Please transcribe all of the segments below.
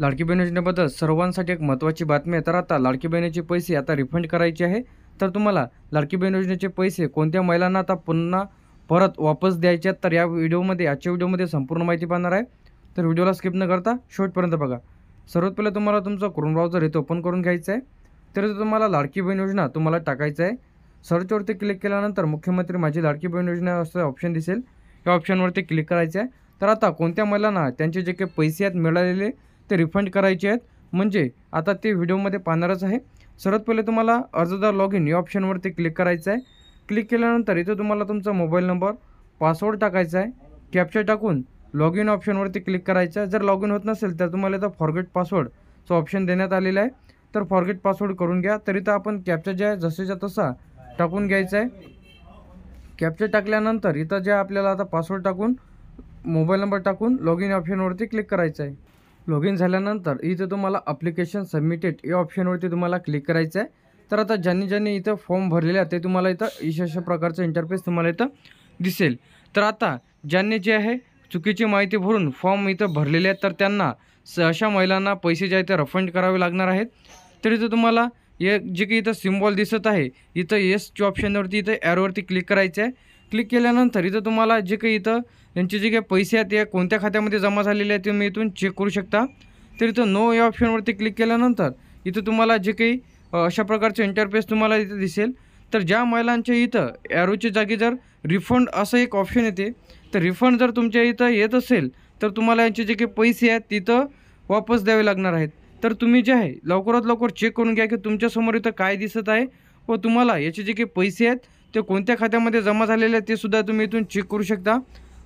लाडकी बहिणीबद्दल योजनेबद्दल सर्वांसाठी एक महत्त्वाची बातमी आहे तर आता लाडकी बहिणीचे पैसे आता रिफंड करायचे आहे तर तुम्हाला लाडकी बहीण योजनेचे पैसे कोणत्या महिलांना आता पुन्हा परत वापस द्यायचे आहेत तर या व्हिडिओमध्ये आजच्या व्हिडिओमध्ये संपूर्ण माहिती पाहणार आहे तर व्हिडिओला स्किप न करता शेवटपर्यंत बघा सर्वात पहिले तुम्हाला तुमचा क्रोम ब्राउझर इथे ओपन करून घ्यायचं आहे तर तुम्हाला लाडकी बहीण योजना तुम्हाला टाकायचं आहे सर्चवरती क्लिक केल्यानंतर मुख्यमंत्री माझी लाडकी बहीण योजना असं ऑप्शन दिसेल या ऑप्शनवरती क्लिक करायचं आहे तर आता कोणत्या महिलांना त्यांचे जे काही पैसे आहेत मिळालेले ते रिफंड करायचे आहेत म्हणजे आता ते व्हिडिओमध्ये पाहणारच आहे सर्वात पहिले तुम्हाला अर्जदार लॉग इन या ऑप्शनवरती क्लिक करायचं आहे क्लिक केल्यानंतर इथं तुम्हाला तुमचा मोबाईल नंबर पासवर्ड टाकायचा आहे कॅप्चर टाकून लॉग इन ऑप्शनवरती क्लिक करायचं आहे जर लॉग इन होत नसेल तर तुम्हाला इथं फॉरगेट पासवर्डचं ऑप्शन देण्यात आलेलं आहे तर फॉरगेट पासवर्ड करून घ्या तरी तर आपण कॅप्चर जे आहे जसेच्या तसा टाकून घ्यायचा आहे कॅप्चर टाकल्यानंतर इथं जे आपल्याला आता पासवर्ड टाकून मोबाईल नंबर टाकून लॉग इन ऑप्शनवरती क्लिक करायचं आहे लॉग इन झाल्यानंतर इथं तुम्हाला अप्लिकेशन सबमिटेड या ऑप्शनवरती तुम्हाला क्लिक करायचं आहे तर आता ज्यांनी ज्यांनी इथं फॉर्म भरलेले आहेत ते तुम्हाला इथं अशा प्रकारचं इंटरफेस तुम्हाला इथं दिसेल तर आता ज्यांनी जे आहे चुकीची माहिती भरून फॉर्म इथं भरलेले आहेत तर त्यांना अशा महिलांना पैसे जे आहेत ते रफंड करावे लागणार आहेत तर इथं तुम्हाला हे जे की इथं सिम्बॉल दिसत आहे इथं येसच्या ऑप्शनवरती इथं ॲरवरती क्लिक करायचं आहे क्लिक केल्यानंतर इथं तुम्हाला जे काही इथं यांचे जे काही पैसे आहेत या कोणत्या खात्यामध्ये जमा झालेले आहेत तुम्ही इथून चेक करू शकता तर इथं नो या ऑप्शनवरती क्लिक केल्यानंतर इथं तुम्हाला जे काही अशा प्रकारचे इंटरफेस तुम्हाला इथं दिसेल तर ज्या महिलांच्या इथं ॲरोच्या जागी जर रिफंड असं एक ऑप्शन येते तर रिफंड जर तुमच्या इथं येत असेल तर तुम्हाला यांचे जे काही पैसे आहेत तिथं वापस द्यावे लागणार आहेत तर तुम्ही जे आहे लवकरात लवकर चेक करून घ्या की तुमच्यासमोर इथं काय दिसत आहे व तुम्हाला याचे जे काही पैसे आहेत ते कोणत्या खात्यामध्ये जमा झालेले आहेत ते सुद्धा तुम्ही इथून चेक करू शकता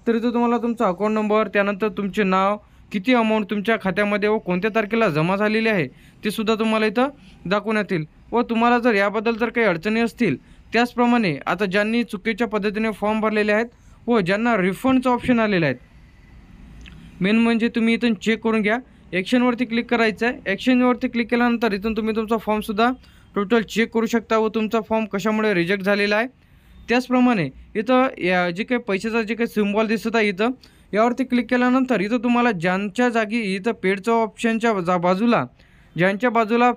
तर इथं तुम्हाला तुमचा अकाउंट नंबर त्यानंतर तुमचे नाव किती अमाऊंट तुमच्या खात्यामध्ये व कोणत्या तारखेला जमा झालेली आहे ते सुद्धा तुम्हाला इथं दाखवण्यात येईल व तुम्हाला जर याबद्दल जर काही अडचणी असतील त्याचप्रमाणे आता ज्यांनी चुकीच्या पद्धतीने फॉर्म भरलेले आहेत व ज्यांना रिफंडचं ऑप्शन आलेलं आहेत मेन म्हणजे तुम्ही इथून चेक करून घ्या ॲक्शनवरती क्लिक करायचं आहे ॲक्शनवरती क्लिक केल्यानंतर इथून तुम्ही तुमचा फॉर्मसुद्धा टोटल चेक करू शकता व तुमचा फॉर्म कशामुळे रिजेक्ट झालेला आहे त्याचप्रमाणे इथं या जे काही पैशाचा जे काही सिम्बॉल दिसत आहे इथं यावरती क्लिक केल्यानंतर इथं तुम्हाला ज्यांच्या जागी इथं पेडचं ऑप्शनच्या जा बाजूला ज्यांच्या बाजूला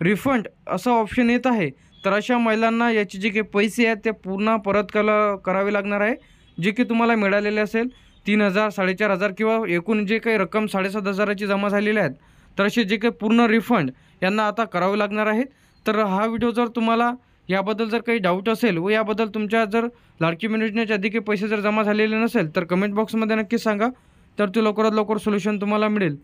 रिफंड असं ऑप्शन येत आहे तर अशा महिलांना याचे जे काही पैसे आहेत ते पूर्ण परत कला करावे लागणार आहे जे की तुम्हाला मिळालेले असेल तीन हजार साडेचार हजार किंवा एकूण जे काही रक्कम साडेसात हजाराची जमा झालेली आहेत तर असे जे काही पूर्ण रिफंड यांना आता करावे लागणार आहेत तर हा व्हिडिओ जर तुम्हाला याबद्दल जर काही डाऊट असेल व याबद्दल तुमच्या जर लाडकी योजनेच्या अधिक पैसे जर जमा झालेले नसेल तर कमेंट बॉक्समध्ये नक्की सांगा तर ते लवकरात लवकर सोल्युशन तुम्हाला मिळेल